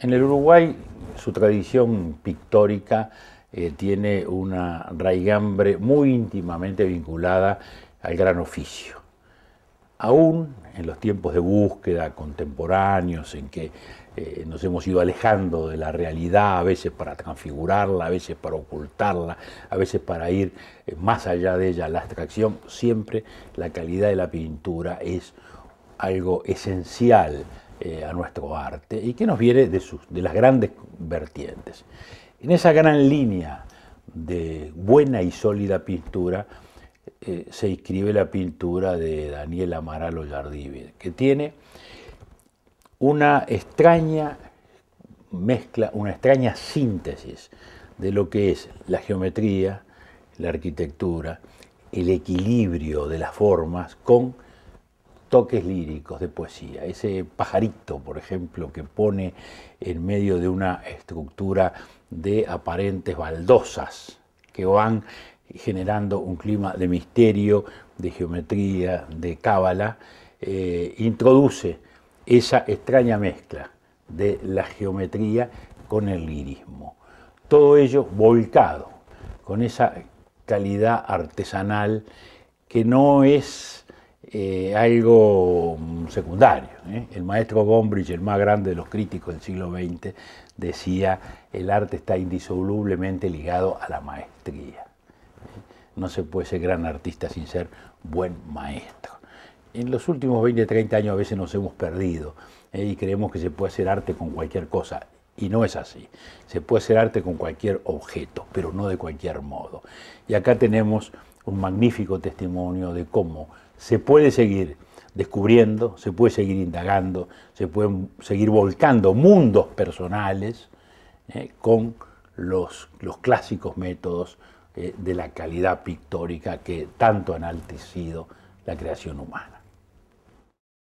En el Uruguay su tradición pictórica eh, tiene una raigambre muy íntimamente vinculada al gran oficio. Aún en los tiempos de búsqueda contemporáneos en que eh, nos hemos ido alejando de la realidad, a veces para transfigurarla, a veces para ocultarla, a veces para ir eh, más allá de ella, la abstracción, siempre la calidad de la pintura es algo esencial eh, a nuestro arte y que nos viene de, de las grandes vertientes. En esa gran línea de buena y sólida pintura eh, se inscribe la pintura de Daniel Amaral jardí que tiene una extraña mezcla, una extraña síntesis de lo que es la geometría, la arquitectura, el equilibrio de las formas con toques líricos de poesía. Ese pajarito, por ejemplo, que pone en medio de una estructura de aparentes baldosas que van generando un clima de misterio, de geometría, de cábala, eh, introduce esa extraña mezcla de la geometría con el lirismo. Todo ello volcado con esa calidad artesanal que no es eh, algo secundario. ¿eh? El maestro Gombrich, el más grande de los críticos del siglo XX, decía, el arte está indisolublemente ligado a la maestría. No se puede ser gran artista sin ser buen maestro. En los últimos 20, 30 años a veces nos hemos perdido ¿eh? y creemos que se puede hacer arte con cualquier cosa. Y no es así. Se puede hacer arte con cualquier objeto, pero no de cualquier modo. Y acá tenemos un magnífico testimonio de cómo se puede seguir descubriendo, se puede seguir indagando, se pueden seguir volcando mundos personales eh, con los, los, clásicos métodos eh, de la calidad pictórica que tanto han enaltecido la creación humana.